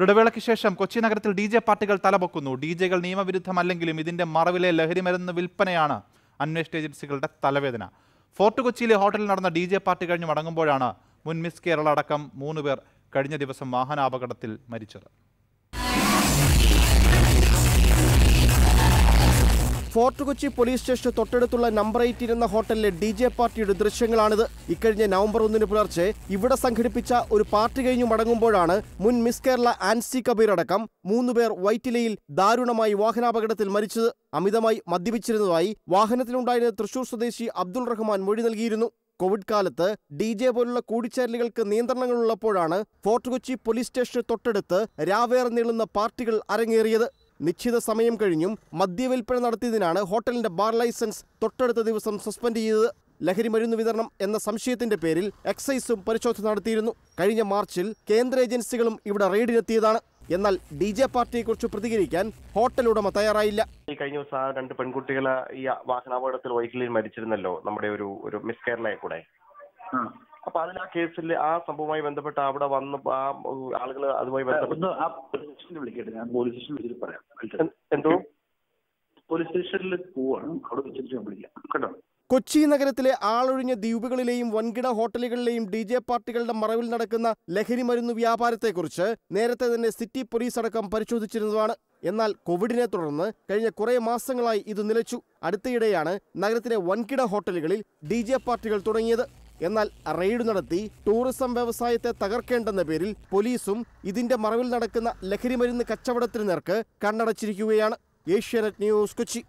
ഇടവേളയ്ക്ക് ശേഷം കൊച്ചി നഗരത്തിൽ ഡി ജെ പാർട്ടികൾ തലപൊക്കുന്നു ഡി ജെകൾ നിയമവിരുദ്ധമല്ലെങ്കിലും ഇതിന്റെ മറവിലെ ലഹരി മരുന്ന് വിൽപ്പനയാണ് അന്വേഷണ ഏജൻസികളുടെ തലവേദന ഫോർട്ട് കൊച്ചിയിലെ ഹോട്ടലിൽ നടന്ന ഡി ജെ പാർട്ടി കഴിഞ്ഞ് മടങ്ങുമ്പോഴാണ് മുൻ മിസ് കേരള അടക്കം പേർ കഴിഞ്ഞ ദിവസം വാഹനാപകടത്തിൽ മരിച്ചത് ഫോർട്ട് കൊച്ചി പോലീസ് സ്റ്റേഷന് തൊട്ടടുത്തുള്ള നമ്പർ എയ്റ്റ് ഇരുന്ന ഹോട്ടലിലെ ഡി ജെ പാർട്ടിയുടെ ദൃശ്യങ്ങളാണിത് ഇക്കഴിഞ്ഞ നവംബർ ഒന്നിന് പുലർച്ചെ ഇവിടെ സംഘടിപ്പിച്ച ഒരു പാർട്ടി കഴിഞ്ഞു മടങ്ങുമ്പോഴാണ് മുൻ മിസ് കേരള ആൻസി കബീർ അടക്കം മൂന്നുപേർ വൈറ്റിലയിൽ ദാരുണമായി വാഹനാപകടത്തിൽ മരിച്ചത് അമിതമായി മദ്യപിച്ചിരുന്നതായി വാഹനത്തിലുണ്ടായിരുന്ന തൃശൂർ സ്വദേശി അബ്ദുൾ റഹ്മാൻ മൊഴി നൽകിയിരുന്നു കോവിഡ് കാലത്ത് ഡി ജെ പോലുള്ള കൂടിച്ചേരലുകൾക്ക് നിയന്ത്രണങ്ങളുള്ളപ്പോഴാണ് ഫോർട്ട് കൊച്ചി പോലീസ് സ്റ്റേഷന് തൊട്ടടുത്ത് രാവേറെ നീളുന്ന പാർട്ടികൾ അരങ്ങേറിയത് നിശ്ചിത സമയം കഴിഞ്ഞും മദ്യവിൽപ്പന നടത്തിയതിനാണ് ഹോട്ടലിന്റെ ബാർ ലൈസൻസ് തൊട്ടടുത്ത ദിവസം സസ്പെൻഡ് ചെയ്തത് ലഹരി മരുന്ന് വിതരണം എന്ന സംശയത്തിന്റെ പേരിൽ എക്സൈസും പരിശോധന നടത്തിയിരുന്നു കഴിഞ്ഞ മാർച്ചിൽ കേന്ദ്ര ഏജൻസികളും ഇവിടെ റെയ്ഡിലെത്തിയതാണ് എന്നാൽ ഡി ജെ പാർട്ടിയെക്കുറിച്ച് പ്രതികരിക്കാൻ ഹോട്ടൽ ഉടമ തയ്യാറായില്ല ഈ കഴിഞ്ഞ ദിവസം ആ രണ്ട് പെൺകുട്ടികളെ ഈ വാഹനാപകടത്തിൽ വൈറ്റിലിൽ മരിച്ചിരുന്നല്ലോ നമ്മുടെ ഒരു ഒരു മിസ് കേരളയെ കൂടെ അപ്പൊ അതിന് ആ കേസിൽ ആ സംഭവവുമായി ബന്ധപ്പെട്ട് അവിടെ വന്ന് ആ ആളുകൾ അതുമായി ബന്ധപ്പെട്ട് ആ പോലീസ് സ്റ്റേഷനിൽ വിളിക്കട്ടെ ഞാൻ പോലീസ് സ്റ്റേഷനിൽ വിളിച്ചിട്ട് പറയാം എന്തോ പോലീസ് സ്റ്റേഷനിൽ പോവാണ് അവിടെ വെച്ചിട്ട് ഞാൻ വിളിക്കാം കേട്ടോ കൊച്ചി നഗരത്തിലെ ആളൊഴിഞ്ഞ ദ്വീപുകളിലെയും വൻകിട ഹോട്ടലുകളിലെയും ഡി ജെ പാർട്ടികളുടെ മറവിൽ നടക്കുന്ന ലഹരി മരുന്ന് വ്യാപാരത്തെക്കുറിച്ച് നേരത്തെ തന്നെ സിറ്റി പോലീസ് അടക്കം പരിശോധിച്ചിരുന്നതാണ് എന്നാൽ കോവിഡിനെ തുടർന്ന് കഴിഞ്ഞ കുറേ മാസങ്ങളായി ഇത് നിലച്ചു അടുത്തിടെയാണ് നഗരത്തിലെ വൻകിട ഹോട്ടലുകളിൽ ഡി പാർട്ടികൾ തുടങ്ങിയത് എന്നാൽ റെയ്ഡ് നടത്തി ടൂറിസം വ്യവസായത്തെ തകർക്കേണ്ടെന്ന പേരിൽ പോലീസും ഇതിന്റെ മറവിൽ നടക്കുന്ന ലഹരിമരുന്ന് കച്ചവടത്തിന് നേർക്ക് കണ്ണടച്ചിരിക്കുകയാണ് ഏഷ്യാനെറ്റ് ന്യൂസ് കൊച്ചി